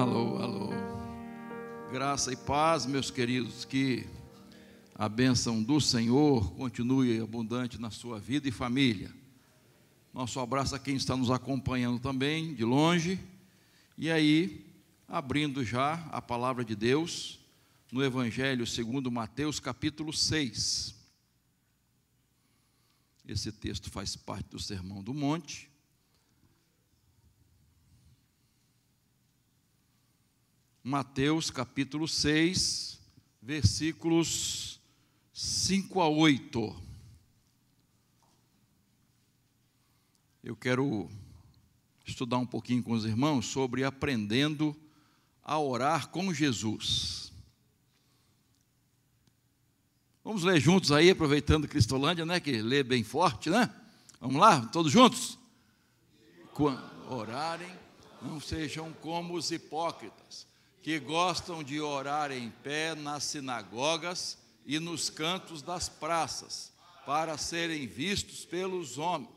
Alô, alô. Graça e paz, meus queridos, que a bênção do Senhor continue abundante na sua vida e família. Nosso abraço a quem está nos acompanhando também, de longe. E aí, abrindo já a palavra de Deus no Evangelho segundo Mateus, capítulo 6. Esse texto faz parte do Sermão do Monte. Mateus capítulo 6, versículos 5 a 8. Eu quero estudar um pouquinho com os irmãos sobre aprendendo a orar com Jesus. Vamos ler juntos aí, aproveitando Cristolândia, né? Que lê bem forte, né? Vamos lá, todos juntos? Quando orarem, não sejam como os hipócritas que gostam de orar em pé nas sinagogas e nos cantos das praças, para serem vistos pelos homens.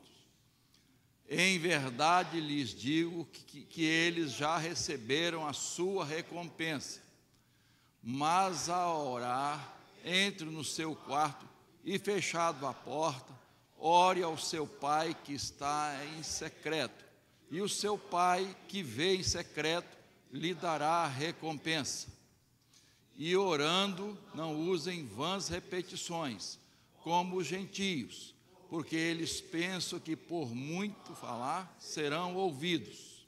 Em verdade lhes digo que, que eles já receberam a sua recompensa. Mas a orar, entre no seu quarto e, fechado a porta, ore ao seu pai que está em secreto. E o seu pai que vê em secreto lhe dará recompensa. E orando, não usem vãs repetições, como os gentios, porque eles pensam que por muito falar serão ouvidos.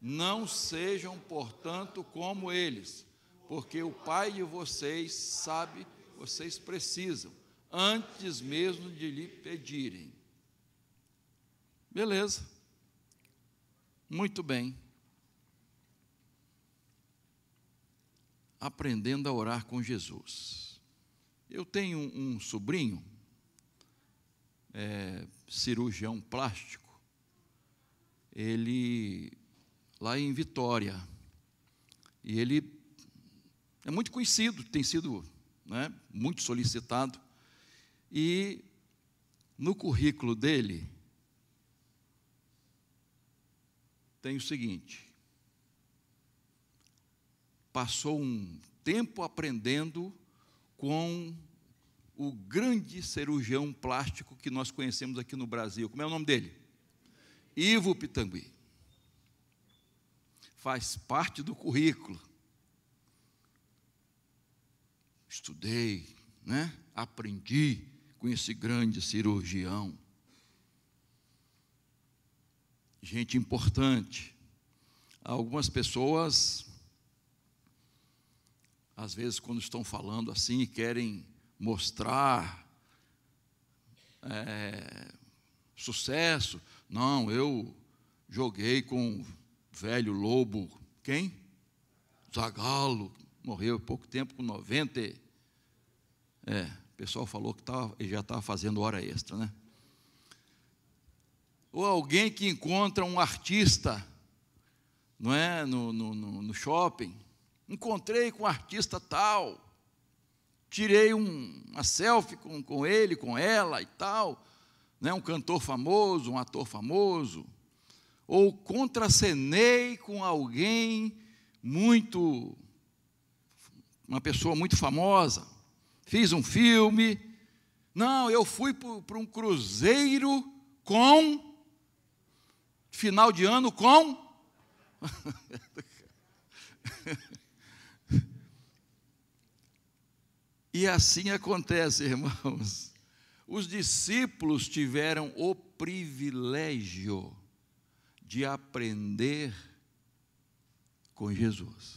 Não sejam, portanto, como eles, porque o Pai de vocês sabe que vocês precisam, antes mesmo de lhe pedirem. Beleza. Muito bem. aprendendo a orar com Jesus. Eu tenho um sobrinho, é, cirurgião plástico, ele, lá em Vitória, e ele é muito conhecido, tem sido né, muito solicitado, e no currículo dele tem o seguinte: passou um tempo aprendendo com o grande cirurgião plástico que nós conhecemos aqui no Brasil. Como é o nome dele? Ivo Pitangui. Faz parte do currículo. Estudei, né? aprendi com esse grande cirurgião. Gente importante. Algumas pessoas às vezes, quando estão falando assim e querem mostrar é, sucesso, não, eu joguei com o velho lobo, quem? Zagalo, morreu há pouco tempo, com 90. É, o pessoal falou que tava, tá, ele já estava tá fazendo hora extra, né? Ou alguém que encontra um artista, não é, no, no, no, no shopping, encontrei com um artista tal, tirei um, uma selfie com, com ele, com ela e tal, né, um cantor famoso, um ator famoso, ou contracenei com alguém muito, uma pessoa muito famosa, fiz um filme. Não, eu fui para um cruzeiro com, final de ano com. E assim acontece, irmãos. Os discípulos tiveram o privilégio de aprender com Jesus,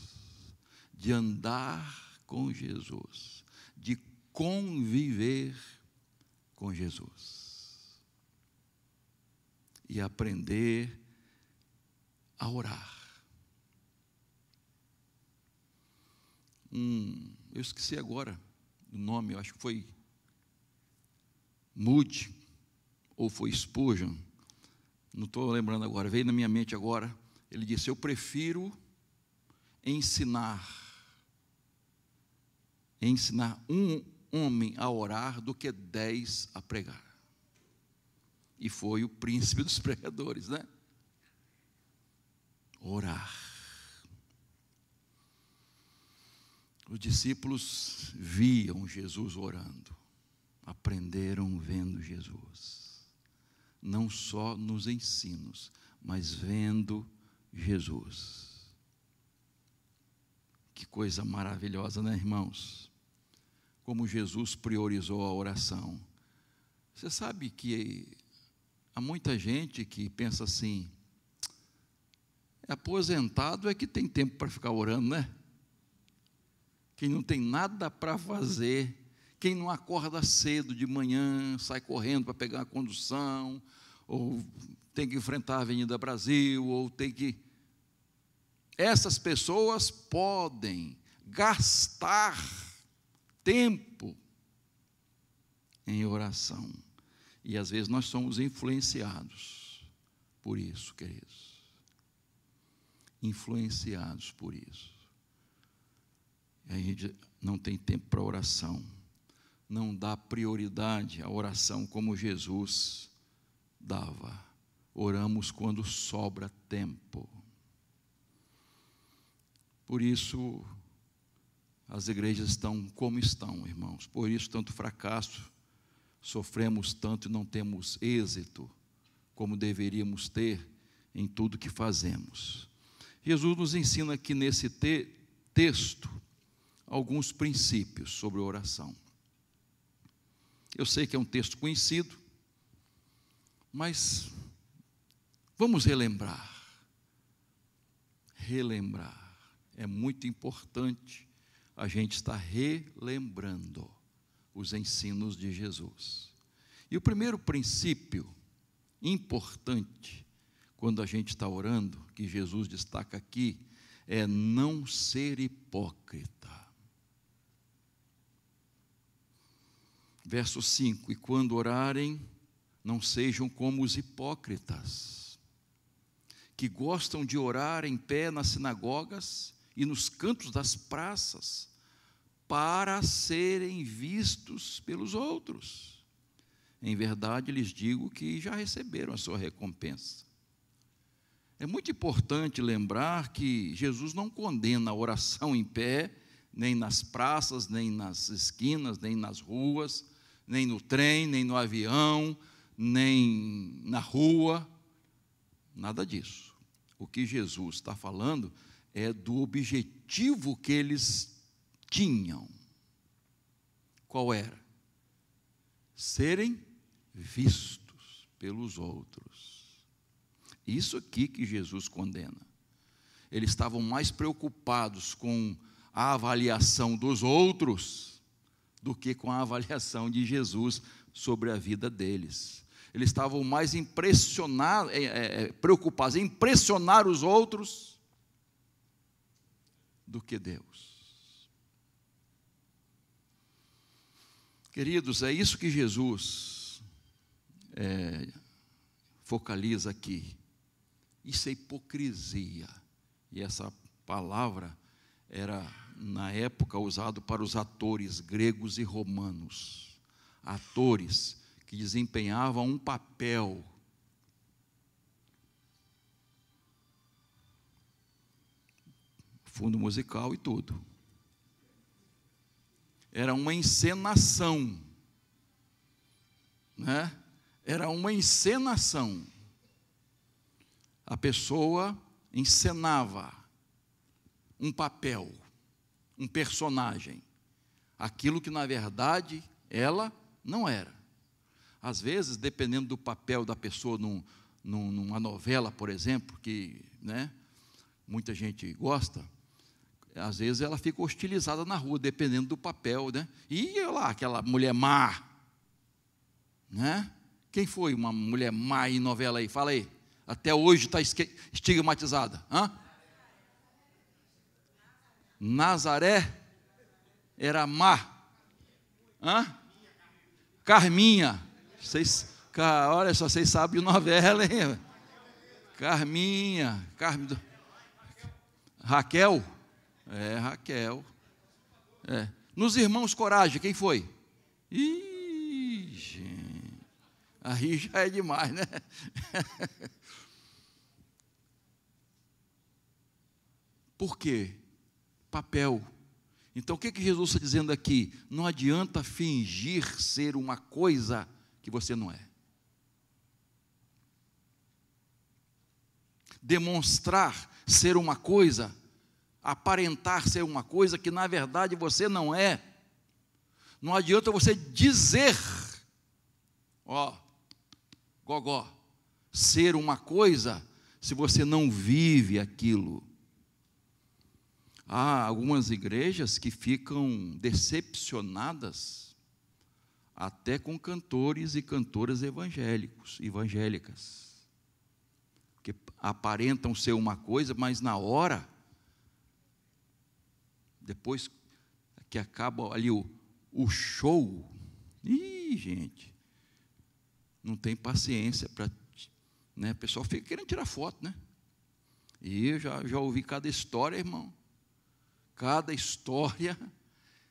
de andar com Jesus, de conviver com Jesus e aprender a orar. Hum, eu esqueci agora o nome, eu acho que foi Moody, ou foi Spurgeon, não estou lembrando agora, veio na minha mente agora, ele disse: Eu prefiro ensinar, ensinar um homem a orar do que dez a pregar. E foi o príncipe dos pregadores, né? Orar. Os discípulos viam Jesus orando, aprenderam vendo Jesus, não só nos ensinos, mas vendo Jesus. Que coisa maravilhosa, né, irmãos? Como Jesus priorizou a oração. Você sabe que há muita gente que pensa assim: aposentado é que tem tempo para ficar orando, né? quem não tem nada para fazer, quem não acorda cedo de manhã, sai correndo para pegar a condução, ou tem que enfrentar a Avenida Brasil, ou tem que. Essas pessoas podem gastar tempo em oração. E às vezes nós somos influenciados por isso, queridos. Influenciados por isso a gente não tem tempo para oração, não dá prioridade à oração como Jesus dava. Oramos quando sobra tempo. Por isso, as igrejas estão como estão, irmãos. Por isso, tanto fracasso, sofremos tanto e não temos êxito como deveríamos ter em tudo que fazemos. Jesus nos ensina aqui nesse te texto alguns princípios sobre oração. Eu sei que é um texto conhecido, mas vamos relembrar. Relembrar. É muito importante a gente estar relembrando os ensinos de Jesus. E o primeiro princípio importante quando a gente está orando, que Jesus destaca aqui, é não ser hipócrita. Verso 5: E quando orarem, não sejam como os hipócritas, que gostam de orar em pé nas sinagogas e nos cantos das praças, para serem vistos pelos outros. Em verdade, lhes digo que já receberam a sua recompensa. É muito importante lembrar que Jesus não condena a oração em pé, nem nas praças, nem nas esquinas, nem nas ruas nem no trem, nem no avião, nem na rua, nada disso. O que Jesus está falando é do objetivo que eles tinham. Qual era? Serem vistos pelos outros. Isso aqui que Jesus condena. Eles estavam mais preocupados com a avaliação dos outros do que com a avaliação de Jesus sobre a vida deles. Eles estavam mais impressionados, é, é, é, preocupados em impressionar os outros do que Deus. Queridos, é isso que Jesus é, focaliza aqui. Isso é hipocrisia. E essa palavra era na época usado para os atores gregos e romanos. Atores que desempenhavam um papel. Fundo musical e tudo. Era uma encenação. Né? Era uma encenação. A pessoa encenava um papel um personagem, aquilo que na verdade ela não era. Às vezes, dependendo do papel da pessoa num, num, numa novela, por exemplo, que né, muita gente gosta, às vezes ela fica hostilizada na rua, dependendo do papel. Né? E olha lá, aquela mulher má. Né? Quem foi uma mulher má em novela aí? Fala aí. Até hoje está estigmatizada. Hã? Nazaré era má. Hã? Carminha. Vocês, olha só, vocês sabem de novela, hein? Carminha. Carmi, Raquel. É, Raquel. É. Nos Irmãos Coragem, quem foi? Ih, gente. Aí já é demais, né? Por quê? papel. Então o que, que Jesus está dizendo aqui? Não adianta fingir ser uma coisa que você não é. Demonstrar ser uma coisa, aparentar ser uma coisa que na verdade você não é. Não adianta você dizer, ó, gogó, ser uma coisa se você não vive aquilo. Há algumas igrejas que ficam decepcionadas até com cantores e cantoras evangélicos, evangélicas, que aparentam ser uma coisa, mas na hora, depois que acaba ali o, o show, ih, gente, não tem paciência para. Né, o pessoal fica querendo tirar foto, né? E eu já, já ouvi cada história, irmão. Cada história,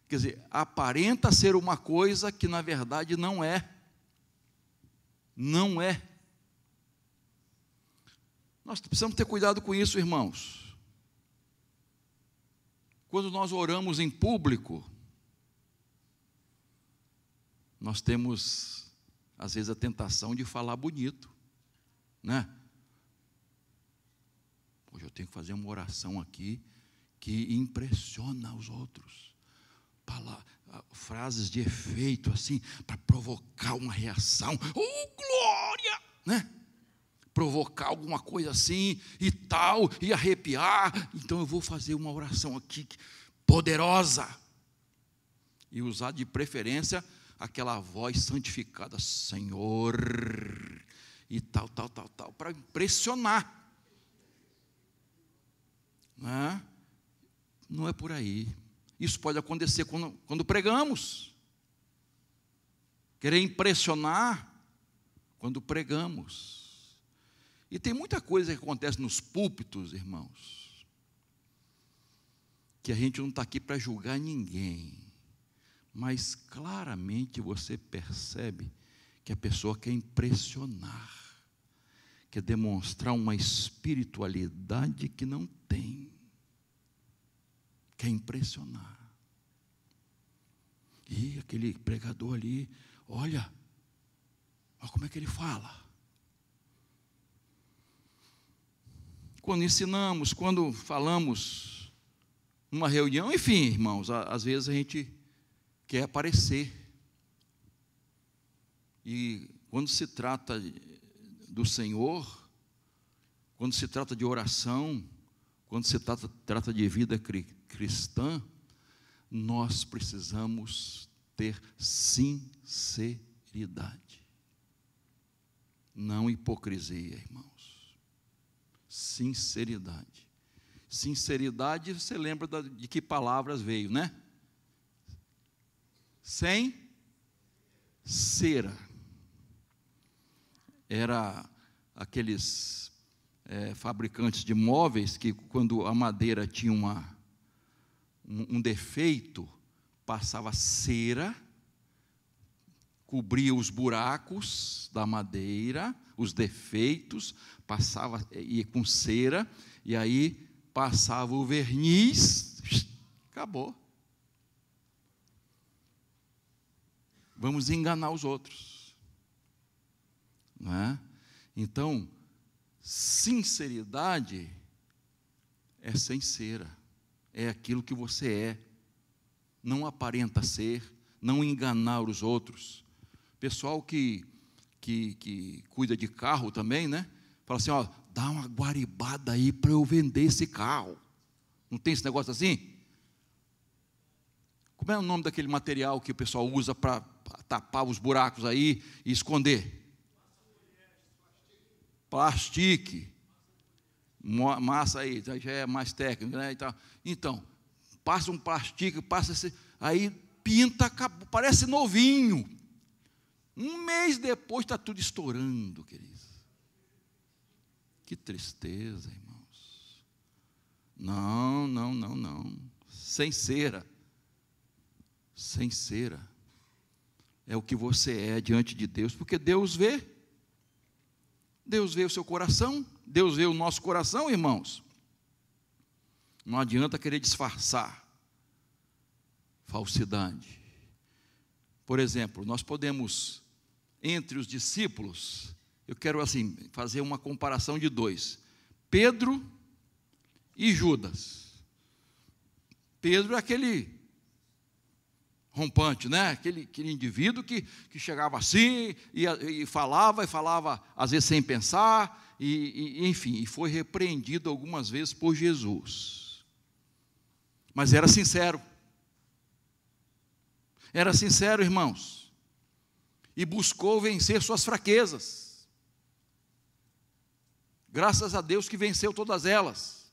quer dizer, aparenta ser uma coisa que na verdade não é. Não é. Nós precisamos ter cuidado com isso, irmãos. Quando nós oramos em público, nós temos, às vezes, a tentação de falar bonito, né? Hoje eu tenho que fazer uma oração aqui que impressiona os outros. Palavras, ah, frases de efeito, assim, para provocar uma reação. Oh, glória! Né? Provocar alguma coisa assim e tal, e arrepiar. Então eu vou fazer uma oração aqui poderosa. E usar de preferência aquela voz santificada, Senhor, e tal, tal, tal, tal, para impressionar. Né? Não é por aí. Isso pode acontecer quando, quando pregamos. Querer impressionar quando pregamos. E tem muita coisa que acontece nos púlpitos, irmãos, que a gente não está aqui para julgar ninguém, mas claramente você percebe que a pessoa quer impressionar, quer demonstrar uma espiritualidade que não tem quer impressionar. E aquele pregador ali, olha, olha como é que ele fala. Quando ensinamos, quando falamos numa reunião, enfim, irmãos, às vezes a gente quer aparecer. E quando se trata do Senhor, quando se trata de oração, quando se trata, trata de vida cristã, nós precisamos ter sinceridade. Não hipocrisia, irmãos. Sinceridade. Sinceridade, você lembra de que palavras veio, né? Sem cera. Era aqueles é, fabricantes de móveis que, quando a madeira tinha uma um defeito, passava cera, cobria os buracos da madeira, os defeitos, passava e eh, com cera, e aí passava o verniz, acabou. Vamos enganar os outros. Não é? Então, sinceridade é sem cera é aquilo que você é. Não aparenta ser, não enganar os outros. Pessoal que, que, que cuida de carro também, né? Fala assim: ó, dá uma guaribada aí para eu vender esse carro. Não tem esse negócio assim? Como é o nome daquele material que o pessoal usa para tapar os buracos aí e esconder? Plastique massa aí, já é mais técnico, né? Então, passa um plástico passa esse, aí pinta, parece novinho. Um mês depois está tudo estourando, queridos. Que tristeza, irmãos. Não, não, não, não. Sem cera. Sem cera. É o que você é diante de Deus, porque Deus vê. Deus vê o seu coração, Deus vê o nosso coração, irmãos. Não adianta querer disfarçar falsidade. Por exemplo, nós podemos, entre os discípulos, eu quero assim fazer uma comparação de dois: Pedro e Judas. Pedro é aquele rompante, né? Aquele, aquele indivíduo que, que chegava assim e, e falava, e falava às vezes sem pensar, e, e enfim, e foi repreendido algumas vezes por Jesus. Mas era sincero. Era sincero, irmãos. E buscou vencer suas fraquezas. Graças a Deus que venceu todas elas.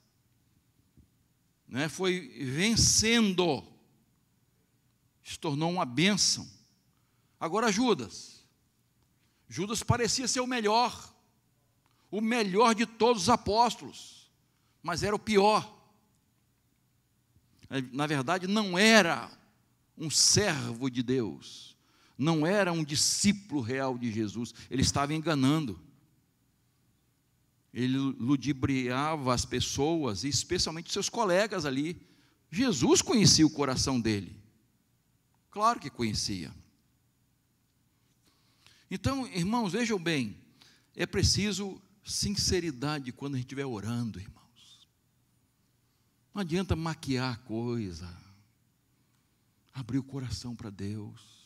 Né? Foi vencendo. Se tornou uma bênção. Agora, Judas. Judas parecia ser o melhor o melhor de todos os apóstolos, mas era o pior. É, na verdade, não era um servo de Deus, não era um discípulo real de Jesus, ele estava enganando. Ele ludibriava as pessoas, especialmente seus colegas ali. Jesus conhecia o coração dele. Claro que conhecia. Então, irmãos, vejam bem, é preciso sinceridade quando a gente estiver orando, irmãos. Não adianta maquiar a coisa. Abrir o coração para Deus.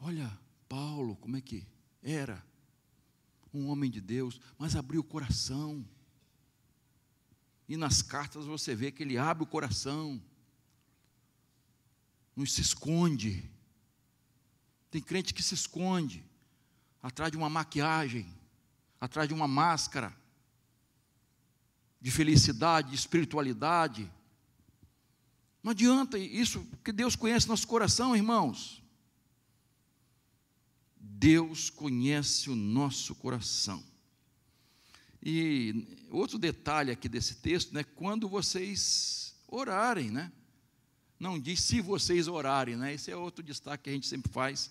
Olha, Paulo, como é que era? Um homem de Deus, mas abriu o coração. E nas cartas você vê que ele abre o coração, não se esconde. Tem crente que se esconde atrás de uma maquiagem atrás de uma máscara de felicidade, de espiritualidade. Não adianta isso, que Deus conhece nosso coração, irmãos. Deus conhece o nosso coração. E outro detalhe aqui desse texto, né, quando vocês orarem, né? Não diz se vocês orarem, né? Esse é outro destaque que a gente sempre faz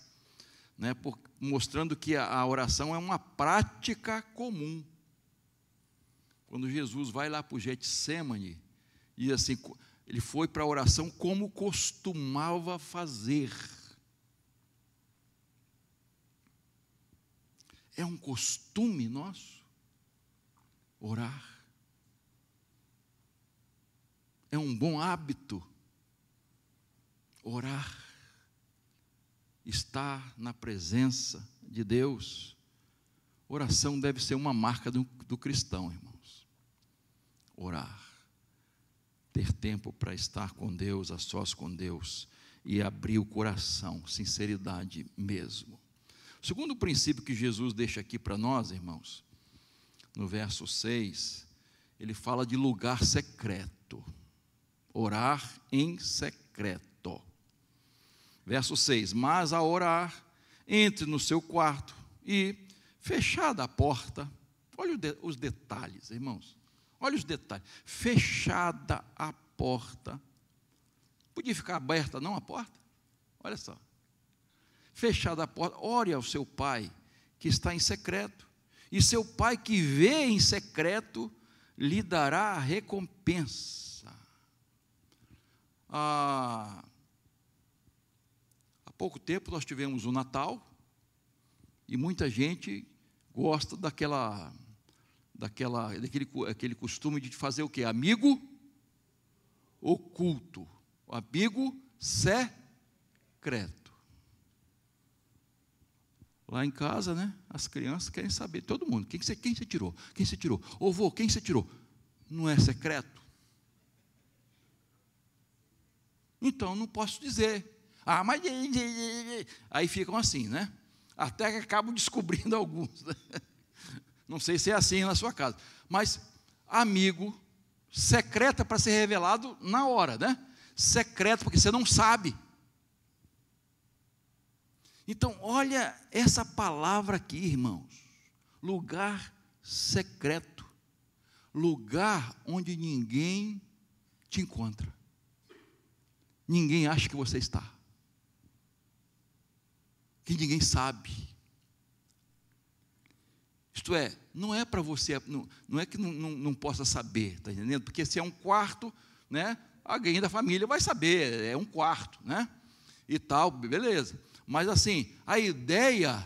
né, por, mostrando que a, a oração é uma prática comum. Quando Jesus vai lá para o Getsemane, e assim, ele foi para a oração como costumava fazer. É um costume nosso orar. É um bom hábito orar estar na presença de Deus. Oração deve ser uma marca do, do cristão, irmãos. Orar, ter tempo para estar com Deus, a sós com Deus, e abrir o coração, sinceridade mesmo. O segundo princípio que Jesus deixa aqui para nós, irmãos, no verso 6, ele fala de lugar secreto. Orar em secreto. Verso 6: Mas a orar, entre no seu quarto e, fechada a porta, olha os detalhes, irmãos, olha os detalhes, fechada a porta, podia ficar aberta não a porta? Olha só, fechada a porta, ore ao seu pai que está em secreto, e seu pai que vê em secreto lhe dará a recompensa. Ah, pouco tempo nós tivemos o Natal e muita gente gosta daquela daquela daquele aquele costume de fazer o quê? Amigo oculto, amigo secreto. Lá em casa, né? As crianças querem saber, todo mundo, quem você, quem você tirou? Quem você tirou? Ô quem você tirou? Não é secreto? Então, não posso dizer. Ah, mas. Aí ficam assim, né? Até que acabam descobrindo alguns. Né? Não sei se é assim na sua casa. Mas amigo, secreta para ser revelado na hora, né? Secreto, porque você não sabe. Então, olha essa palavra aqui, irmãos. Lugar secreto. Lugar onde ninguém te encontra. Ninguém acha que você está que ninguém sabe. Isto é, não é para você, não, não, é que não, não, não possa saber, está entendendo? Porque se é um quarto, né, alguém da família vai saber, é um quarto, né? E tal, beleza. Mas assim, a ideia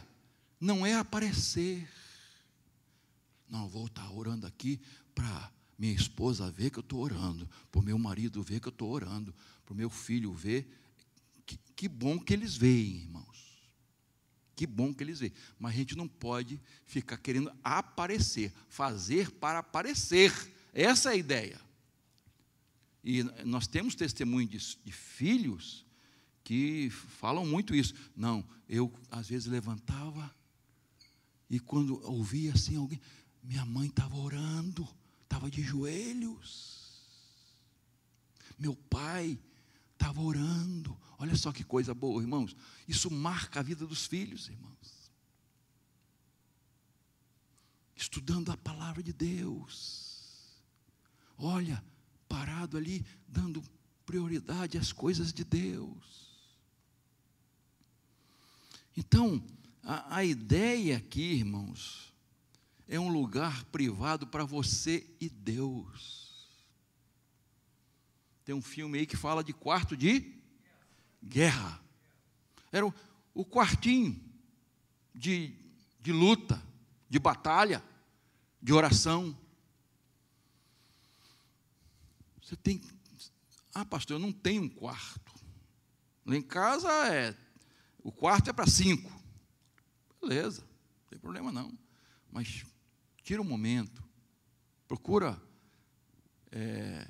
não é aparecer. Não, vou estar tá orando aqui para minha esposa ver que eu estou orando, para o meu marido ver que eu estou orando, para o meu filho ver. Que, que bom que eles veem, irmãos. Que bom que eles veem. Mas a gente não pode ficar querendo aparecer, fazer para aparecer. Essa é a ideia. E nós temos testemunho de, de filhos que falam muito isso. Não, eu às vezes levantava e quando ouvia assim alguém, minha mãe estava orando, estava de joelhos. Meu pai estava orando, Olha só que coisa boa, irmãos. Isso marca a vida dos filhos, irmãos. Estudando a palavra de Deus. Olha, parado ali, dando prioridade às coisas de Deus. Então, a, a ideia aqui, irmãos, é um lugar privado para você e Deus. Tem um filme aí que fala de quarto de guerra. Era o, quartinho de, de luta, de batalha, de oração. Você tem. Ah, pastor, eu não tenho um quarto. Lá em casa é. O quarto é para cinco. Beleza, não tem problema não. Mas tira um momento. Procura. É,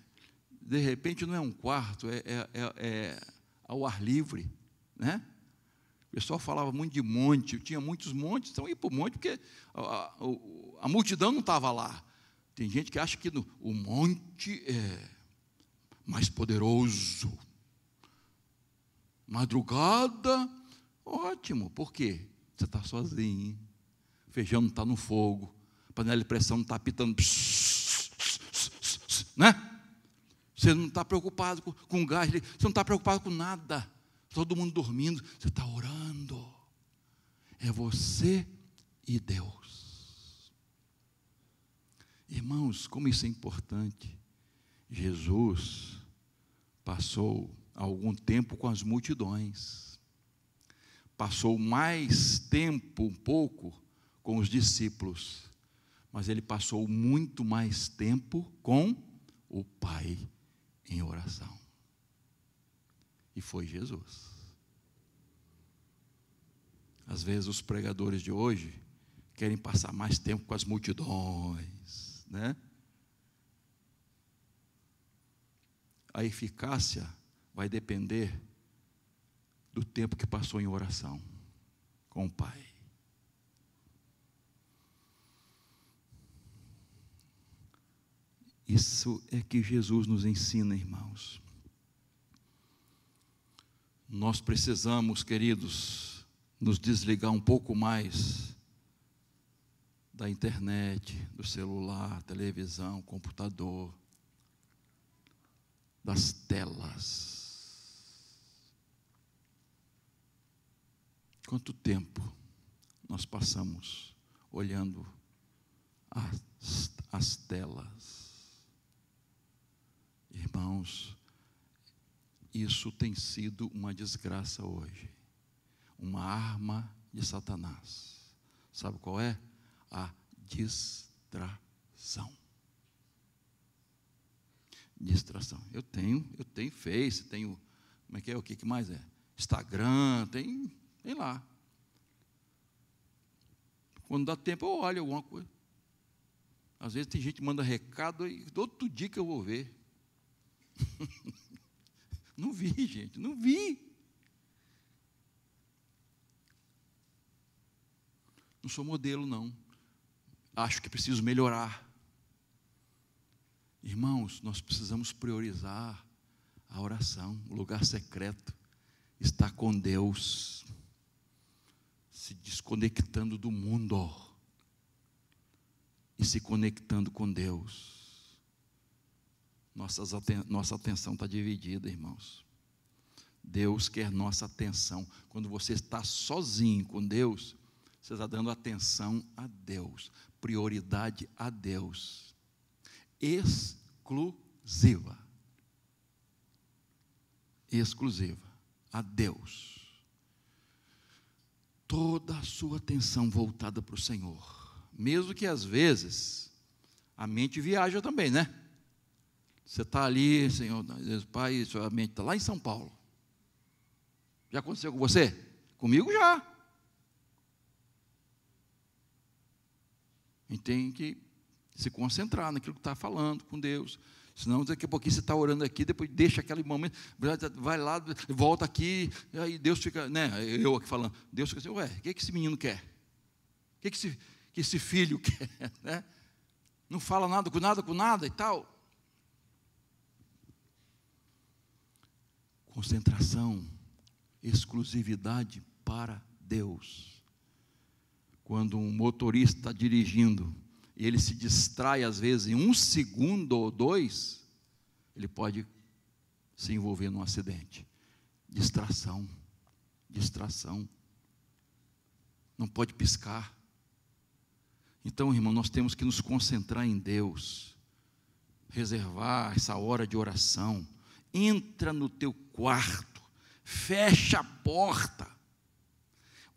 de repente não é um quarto, é, é, é, é ao ar livre, né? O pessoal falava muito de monte, tinha muitos montes, então ia para o monte porque a, a, a multidão não estava lá. Tem gente que acha que no, o monte é mais poderoso. Madrugada, ótimo, por quê? Você está sozinho, hein? feijão não está no fogo, panela de pressão não está pitando, né? Você não está preocupado com, com gás, você não está preocupado com nada. Todo mundo dormindo, você está orando. É você e Deus. Irmãos, como isso é importante. Jesus passou algum tempo com as multidões, passou mais tempo, um pouco, com os discípulos, mas ele passou muito mais tempo com o Pai em oração. E foi Jesus. Às vezes os pregadores de hoje querem passar mais tempo com as multidões, né? A eficácia vai depender do tempo que passou em oração com o Pai. Isso é que Jesus nos ensina, irmãos. Nós precisamos, queridos, nos desligar um pouco mais da internet, do celular, televisão, computador, das telas. Quanto tempo nós passamos olhando as, as telas? Irmãos, isso tem sido uma desgraça hoje, uma arma de Satanás. Sabe qual é? A distração. Distração. Eu tenho, eu tenho Face, tenho, como é que é, o que, que mais é? Instagram, tem, tem lá. Quando dá tempo, eu olho alguma coisa. Às vezes tem gente que manda recado e outro dia que eu vou ver. não vi, gente, não vi. Não sou modelo, não. Acho que preciso melhorar. Irmãos, nós precisamos priorizar a oração, o lugar secreto, estar com Deus, se desconectando do mundo e se conectando com Deus. Nossas, nossa atenção está dividida, irmãos. Deus quer nossa atenção. Quando você está sozinho com Deus, você está dando atenção a Deus, prioridade a Deus, exclusiva. Exclusiva a Deus. Toda a sua atenção voltada para o Senhor, mesmo que às vezes a mente viaja também, né? Você está ali, Senhor, Pai, sua mente está lá em São Paulo. Já aconteceu com você? Comigo já. A gente tem que se concentrar naquilo que está falando com Deus. Senão, daqui a pouquinho você está orando aqui, depois deixa aquele momento, vai lá, volta aqui, aí Deus fica, né? Eu aqui falando, Deus fica assim, ué, o que, que esse menino quer? O que, que, esse, que esse filho quer? Né? Não fala nada com nada, com nada e tal. concentração, exclusividade para Deus. Quando um motorista está dirigindo e ele se distrai, às vezes, em um segundo ou dois, ele pode se envolver num acidente. Distração, distração. Não pode piscar. Então, irmão, nós temos que nos concentrar em Deus, reservar essa hora de oração entra no teu quarto, fecha a porta,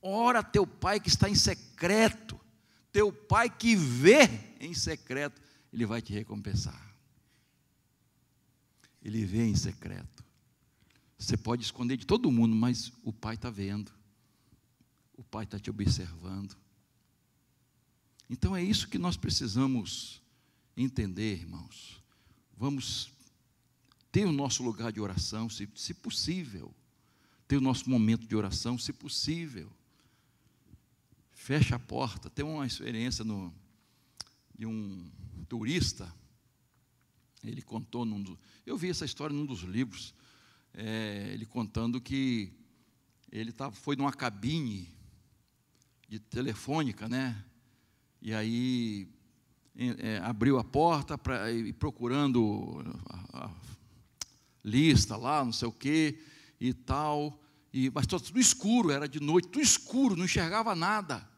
ora teu pai que está em secreto, teu pai que vê em secreto, ele vai te recompensar. Ele vê em secreto. Você pode esconder de todo mundo, mas o pai está vendo, o pai está te observando. Então é isso que nós precisamos entender, irmãos. Vamos ter o nosso lugar de oração, se, se possível, ter o nosso momento de oração, se possível. Fecha a porta. Tem uma experiência no, de um turista, ele contou num do, eu vi essa história num dos livros, é, ele contando que ele tava, foi numa cabine de telefônica, né? E aí é, abriu a porta pra, e procurando a, a, lista lá, não sei o quê e tal. E, mas tudo escuro, era de noite, tudo escuro, não enxergava nada.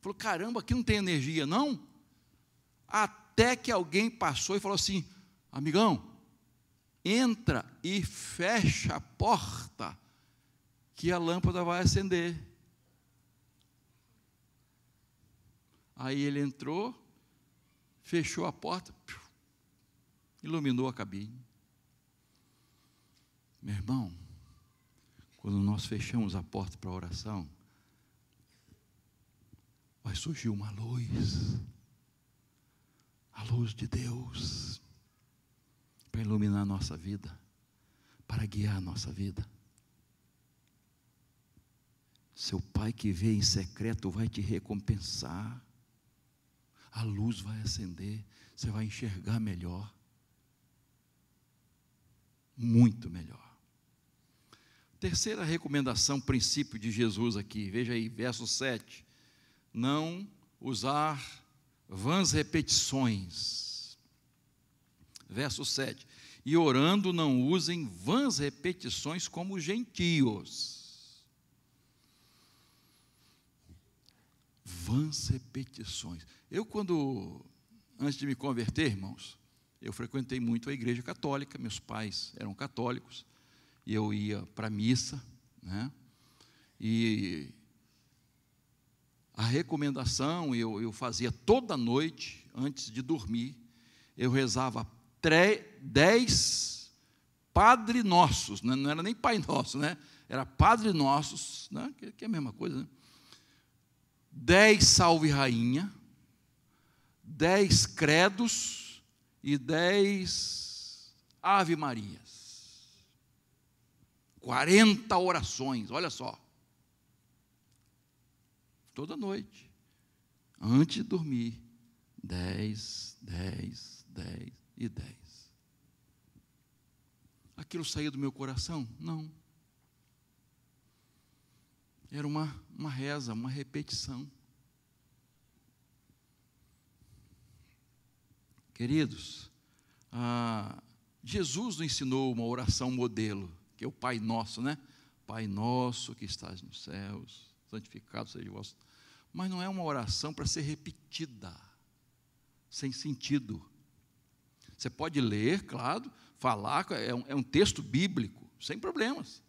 Falou, caramba, aqui não tem energia, não? Até que alguém passou e falou assim: amigão, entra e fecha a porta, que a lâmpada vai acender. Aí ele entrou, fechou a porta, iluminou a cabine. Meu irmão, quando nós fechamos a porta para a oração, vai surgir uma luz, a luz de Deus, para iluminar a nossa vida, para guiar a nossa vida. Seu pai que vê em secreto vai te recompensar, a luz vai acender, você vai enxergar melhor, muito melhor. Terceira recomendação, princípio de Jesus aqui, veja aí, verso 7. Não usar vãs repetições. Verso 7. E orando não usem vãs repetições como gentios. vãs repetições. Eu, quando, antes de me converter, irmãos, eu frequentei muito a igreja católica, meus pais eram católicos, eu ia para a missa, né? E a recomendação, eu, eu fazia toda noite, antes de dormir, eu rezava tre, dez Padre Nossos, né? não era nem Pai Nosso, né? era Padre Nossos, né? que, que é a mesma coisa, né? dez Salve Rainha, dez Credos e dez Ave Marias. 40 orações, olha só. Toda noite, antes de dormir, 10, 10, 10 e 10. Aquilo saía do meu coração? Não. Era uma, uma reza, uma repetição. Queridos, ah, Jesus nos ensinou uma oração modelo que é o Pai Nosso, né? Pai Nosso que estás nos céus, santificado seja o vosso. Mas não é uma oração para ser repetida, sem sentido. Você pode ler, claro, falar, é um, é um texto bíblico, sem problemas.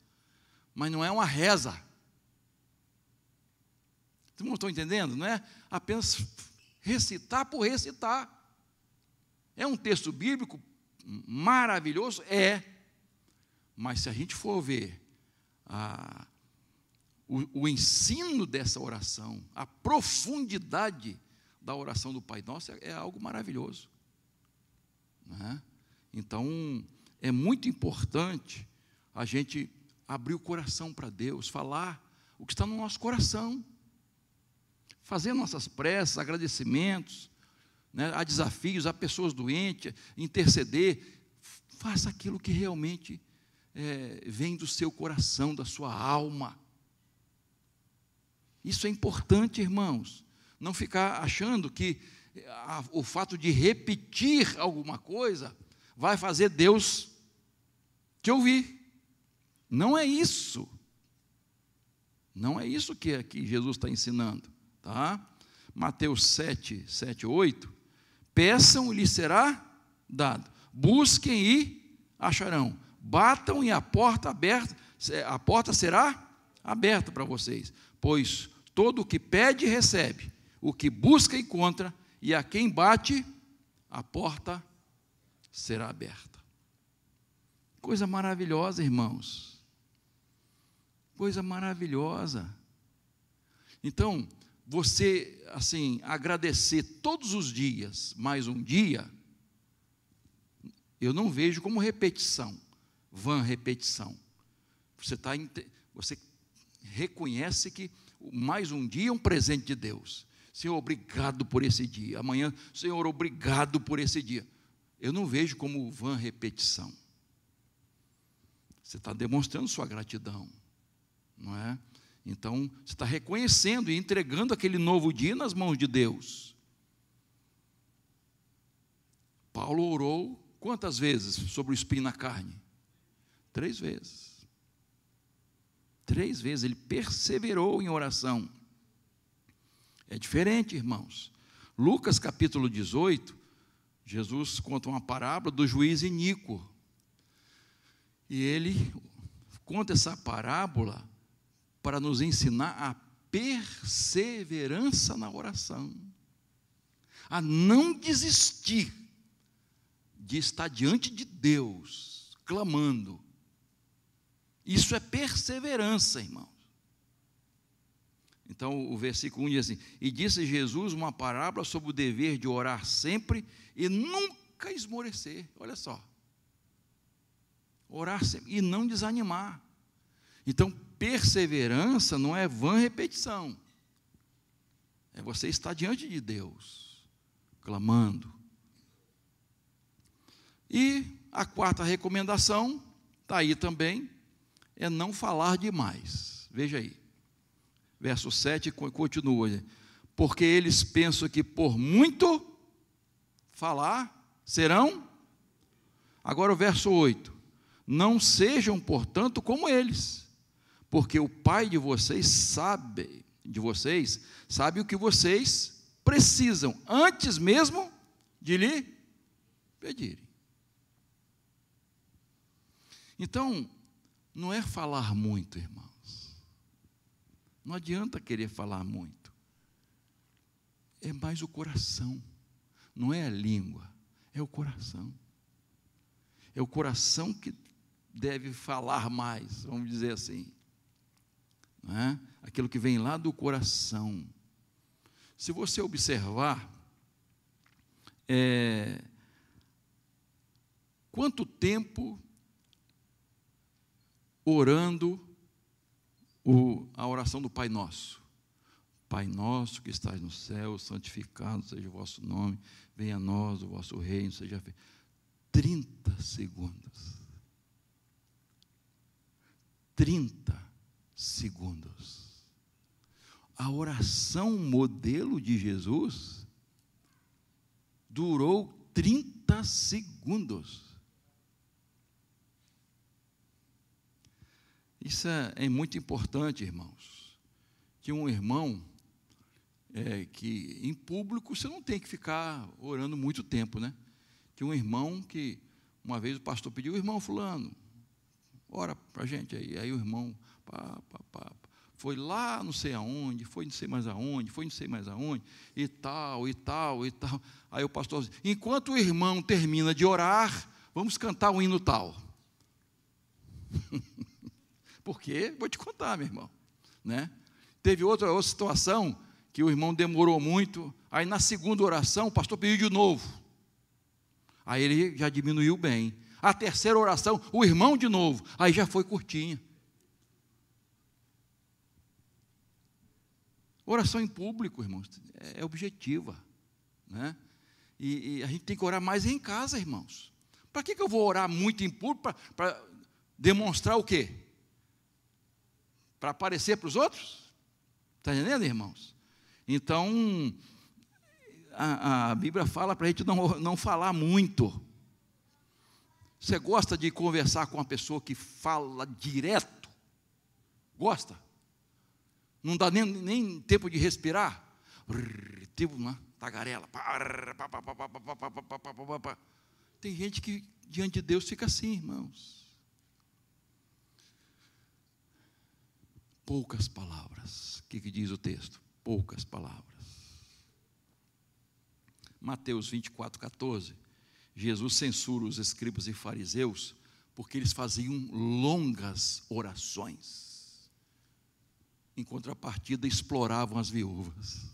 Mas não é uma reza. Vocês não estão entendendo? Não é apenas recitar por recitar. É um texto bíblico maravilhoso? É. Mas se a gente for ver a, o, o ensino dessa oração, a profundidade da oração do Pai Nosso, é, é algo maravilhoso. Né? Então, é muito importante a gente abrir o coração para Deus, falar o que está no nosso coração, fazer nossas preces, agradecimentos, né, há desafios, há pessoas doentes, interceder, faça aquilo que realmente é, vem do seu coração, da sua alma. Isso é importante, irmãos. Não ficar achando que a, ah, o fato de repetir alguma coisa vai fazer Deus te ouvir. Não é isso. Não é isso que aqui Jesus está ensinando, tá? Mateus 7, 7, 8. Peçam e lhes será dado. Busquem e acharão batam e a porta aberta, a porta será aberta para vocês, pois todo o que pede recebe, o que busca encontra, e a quem bate a porta será aberta. Coisa maravilhosa, irmãos. Coisa maravilhosa. Então, você assim agradecer todos os dias mais um dia, eu não vejo como repetição vã repetição. Você, tá, você reconhece que mais um dia é um presente de Deus. Senhor, obrigado por esse dia. Amanhã, Senhor, obrigado por esse dia. Eu não vejo como vã repetição. Você está demonstrando sua gratidão, não é? Então, você está reconhecendo e entregando aquele novo dia nas mãos de Deus. Paulo orou quantas vezes sobre o espinho na carne? Três vezes. Três vezes ele perseverou em oração. É diferente, irmãos. Lucas capítulo 18, Jesus conta uma parábola do juiz iníquo. E ele conta essa parábola para nos ensinar a perseverança na oração, a não desistir de estar diante de Deus, clamando, isso é perseverança, irmãos. Então o versículo 1 diz assim: E disse Jesus uma parábola sobre o dever de orar sempre e nunca esmorecer. Olha só. Orar sempre e não desanimar. Então, perseverança não é vã repetição. É você estar diante de Deus, clamando. E a quarta recomendação está aí também, é não falar demais. Veja aí. Verso 7 continua. Porque eles pensam que por muito falar serão. Agora o verso 8. Não sejam, portanto, como eles, porque o Pai de vocês sabe, de vocês, sabe o que vocês precisam, antes mesmo de lhe pedirem. Então, não é falar muito, irmãos. Não adianta querer falar muito. É mais o coração. Não é a língua, é o coração. É o coração que deve falar mais, vamos dizer assim. Não é? Aquilo que vem lá do coração. Se você observar, é, quanto tempo orando o, a oração do Pai Nosso. Pai nosso que estás no céu, santificado seja o vosso nome, venha a nós o vosso reino, seja feito. 30 segundos. 30 segundos. A oração modelo de Jesus durou 30 segundos. Isso é, é, muito importante, irmãos. Que um irmão é, que em público você não tem que ficar orando muito tempo, né? Que um irmão que uma vez o pastor pediu, irmão fulano, ora para gente aí. Aí o irmão pá, pá, pá, foi lá não sei aonde, foi não sei mais aonde, foi não sei mais aonde, e tal, e tal, e tal. Aí o pastor diz, enquanto o irmão termina de orar, vamos cantar o um hino tal. Porque, vou te contar, meu irmão. Né? Teve outra, outra situação que o irmão demorou muito. Aí na segunda oração, o pastor pediu de novo. Aí ele já diminuiu bem. A terceira oração, o irmão de novo. Aí já foi curtinha. Oração em público, irmãos, é objetiva. Né? E, e, a gente tem que orar mais em casa, irmãos. Para que, que eu vou orar muito em público? Para demonstrar o quê? Para aparecer para os outros? Está entendendo, irmãos? Então, a, a Bíblia fala para a gente não, não falar muito. Você gosta de conversar com uma pessoa que fala direto? Gosta? Não dá nem, nem tempo de respirar? Tipo uma tagarela. Tem gente que diante de Deus fica assim, irmãos. poucas palavras. O que, que diz o texto? Poucas palavras. Mateus 24, 14. Jesus censura os escribas e fariseus porque eles faziam longas orações. Em contrapartida, exploravam as viúvas.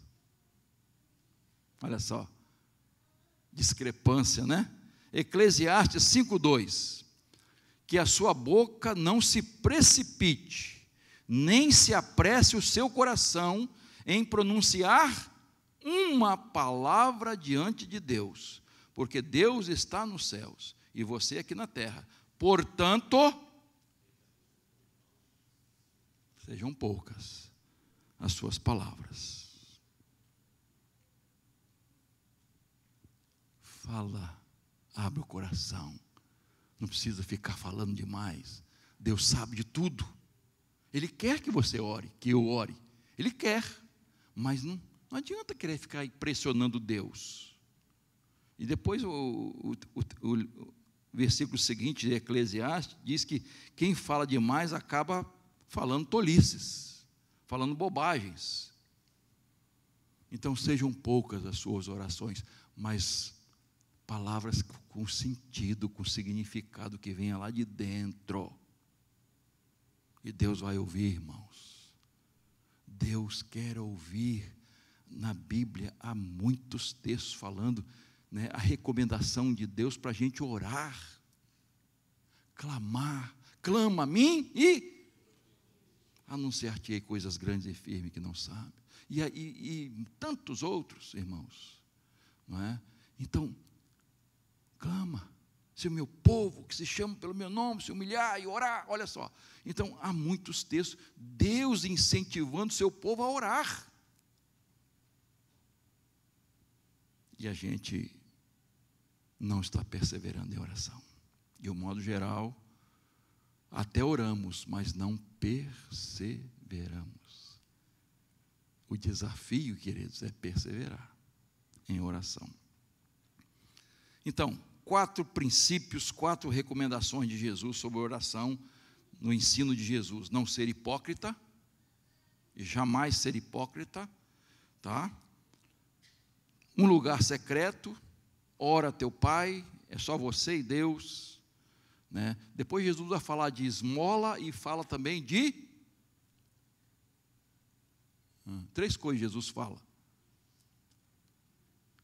Olha só, discrepância, né? Eclesiastes 5:2 Que a sua boca não se precipite nem se apresse o seu coração em pronunciar uma palavra diante de Deus, porque Deus está nos céus e você aqui na terra. Portanto, sejam poucas as suas palavras. Fala, abre o coração. Não precisa ficar falando demais. Deus sabe de tudo. Ele quer que você ore, que eu ore. Ele quer, mas não, não adianta querer ficar pressionando Deus. E depois o, o, o, o versículo seguinte de Eclesiastes diz que quem fala demais acaba falando tolices, falando bobagens. Então sejam poucas as suas orações, mas palavras com sentido, com significado que venha lá de dentro. E Deus vai ouvir, irmãos. Deus quer ouvir. Na Bíblia há muitos textos falando né, a recomendação de Deus para a gente orar, clamar, clama a mim e anunciar-te coisas grandes e firmes que não sabe. E, e, e tantos outros, irmãos. Não é? Então, clama se o meu povo, que se chama pelo meu nome, se humilhar e orar, olha só. Então, há muitos textos, Deus incentivando o seu povo a orar. E a gente não está perseverando em oração. De um modo geral, até oramos, mas não perseveramos. O desafio, queridos, é perseverar em oração. Então, quatro princípios, quatro recomendações de Jesus sobre oração no ensino de Jesus: não ser hipócrita, e jamais ser hipócrita, tá? Um lugar secreto, ora teu pai, é só você e Deus, né? Depois Jesus vai falar de esmola e fala também de três coisas Jesus fala: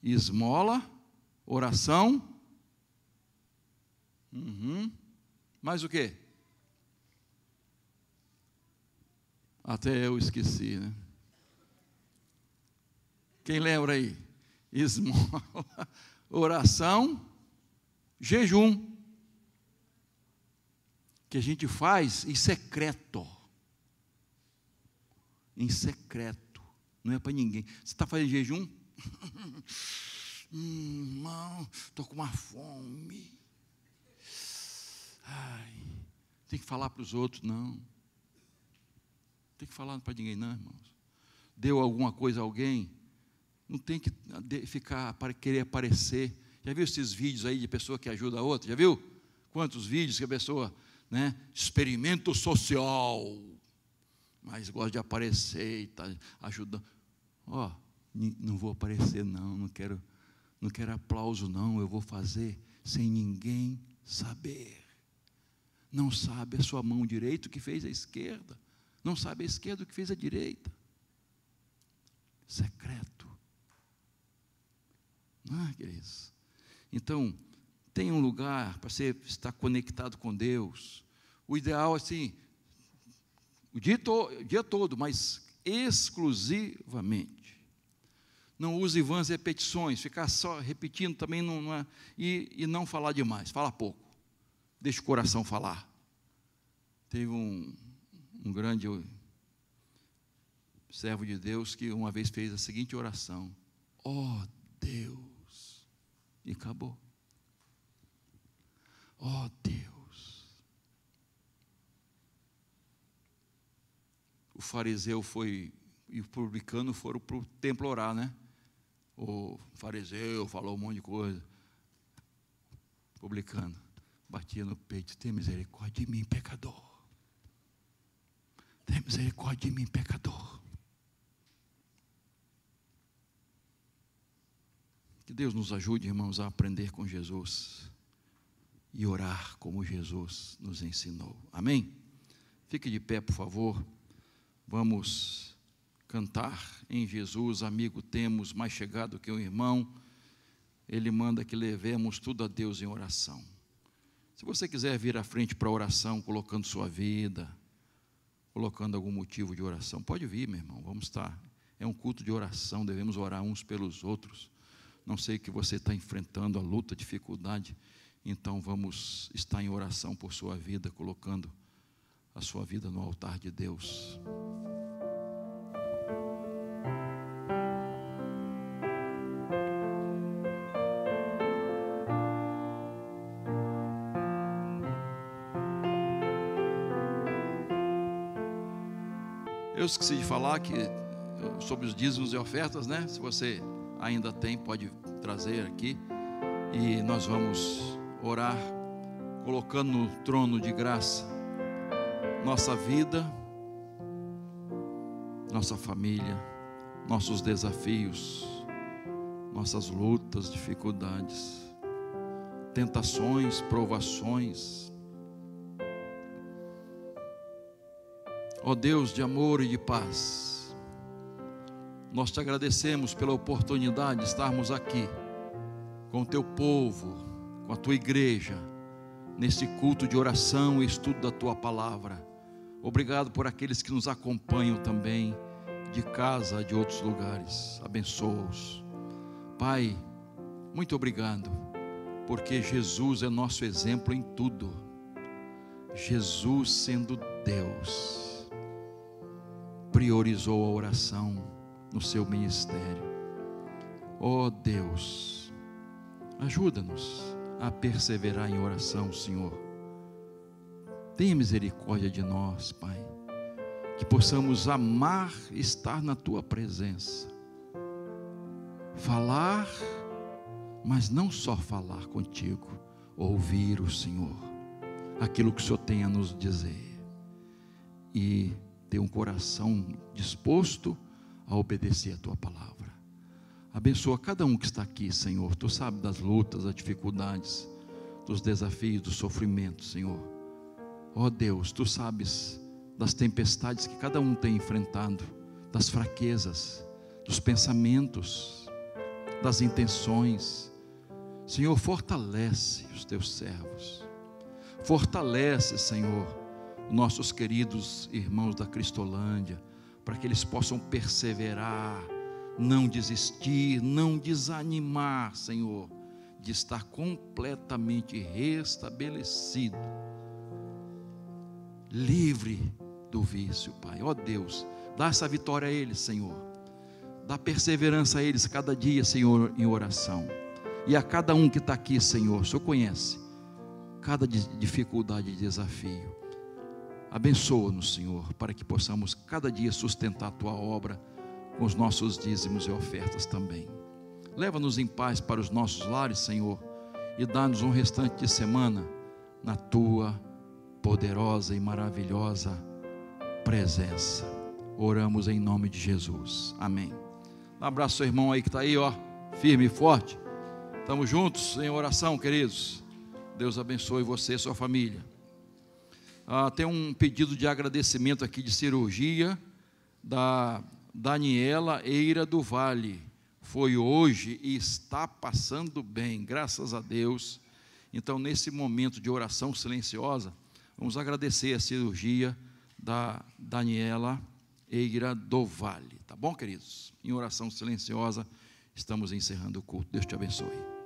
esmola, oração Uhum. Mais o quê? Até eu esqueci, né? Quem lembra aí? Esmola, oração, jejum. Que a gente faz em secreto. Em secreto. Não é para ninguém. Você está fazendo jejum? hum, irmão, estou com uma fome. Ai, tem que falar para os outros, não. Tem que falar para ninguém, não, irmãos. Deu alguma coisa a alguém, não tem que ficar para querer aparecer. Já viu esses vídeos aí de pessoa que ajuda a outra? Já viu? Quantos vídeos que a pessoa, né? Experimento social. Mas gosta de aparecer e está ajudando. Ó, não vou aparecer não, não quero, não quero aplauso não, eu vou fazer sem ninguém saber. Não sabe a sua mão direita o que fez a esquerda. Não sabe a esquerda o que fez a direita. Secreto. Não é, queridos? Então, tem um lugar para você estar conectado com Deus. O ideal, assim, o dia, to, o dia todo, mas exclusivamente. Não use vãs repetições, ficar só repetindo também não, não é, e, e não falar demais, fala pouco. Deixa o coração falar. Teve um, um grande servo de Deus que uma vez fez a seguinte oração: Ó oh Deus, e acabou. Ó oh Deus. O fariseu foi e o publicano foram para o templo orar, né? O fariseu falou um monte de coisa. Publicano batia no peito: tem misericórdia de mim, pecador. Tem misericórdia de mim, pecador. Que Deus nos ajude, irmãos, a aprender com Jesus e orar como Jesus nos ensinou. Amém? Fique de pé, por favor. Vamos cantar em Jesus, amigo, temos mais chegado que um irmão. Ele manda que levemos tudo a Deus em oração. Se você quiser vir à frente para oração, colocando sua vida, colocando algum motivo de oração, pode vir, meu irmão, vamos estar. É um culto de oração, devemos orar uns pelos outros. Não sei que você está enfrentando a luta, a dificuldade, então vamos estar em oração por sua vida, colocando a sua vida no altar de Deus. esqueci de falar que sobre os dízimos e ofertas, né? Se você ainda tem, pode trazer aqui. E nós vamos orar, colocando no trono de graça nossa vida, nossa família, nossos desafios, nossas lutas, dificuldades, tentações, provações Ó Deus de amor e de paz, nós te agradecemos pela oportunidade de estarmos aqui com o teu povo, com a tua igreja, nesse culto de oração e estudo da tua palavra. Obrigado por aqueles que nos acompanham também de casa, de outros lugares. Abençoa-os. Pai, muito obrigado, porque Jesus é nosso exemplo em tudo. Jesus sendo Deus priorizou a oração no seu ministério. Oh Deus, ajuda-nos a perseverar em oração, Senhor. Tenha misericórdia de nós, Pai, que possamos amar estar na tua presença. Falar, mas não só falar contigo, ouvir o Senhor, aquilo que o Senhor tem a nos dizer. E ter um coração disposto a obedecer a tua palavra. Abençoa cada um que está aqui, Senhor. Tu sabes das lutas, das dificuldades, dos desafios, dos sofrimentos, Senhor. Ó oh Deus, tu sabes das tempestades que cada um tem enfrentado, das fraquezas, dos pensamentos, das intenções. Senhor, fortalece os teus servos. Fortalece, Senhor nossos queridos irmãos da Cristolândia, para que eles possam perseverar, não desistir, não desanimar, Senhor, de estar completamente restabelecido, livre do vício, Pai. Ó oh, Deus, dá essa vitória a eles, Senhor. Dá perseverança a eles cada dia, Senhor, em oração. E a cada um que está aqui, Senhor, o Senhor conhece cada dificuldade e desafio. Abençoa-nos, Senhor, para que possamos cada dia sustentar a tua obra com os nossos dízimos e ofertas também. Leva-nos em paz para os nossos lares, Senhor, e dá-nos um restante de semana na tua poderosa e maravilhosa presença. Oramos em nome de Jesus. Amém. Um abraço, seu irmão aí que está aí, ó, firme e forte. Estamos juntos em oração, queridos. Deus abençoe você e sua família. Ah, tem um pedido de agradecimento aqui de cirurgia da Daniela Eira do Vale. Foi hoje e está passando bem, graças a Deus. Então, nesse momento de oração silenciosa, vamos agradecer a cirurgia da Daniela Eira do Vale. Tá bom, queridos? Em oração silenciosa, estamos encerrando o culto. Deus te abençoe.